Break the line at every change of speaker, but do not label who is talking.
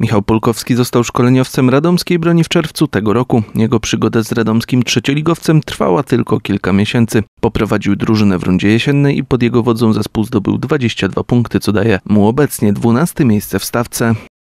Michał Polkowski został szkoleniowcem radomskiej broni w czerwcu tego roku. Jego przygoda z radomskim trzecioligowcem trwała tylko kilka miesięcy. Poprowadził drużynę w rundzie jesiennej i pod jego wodzą zespół zdobył 22 punkty, co daje mu obecnie 12 miejsce w stawce.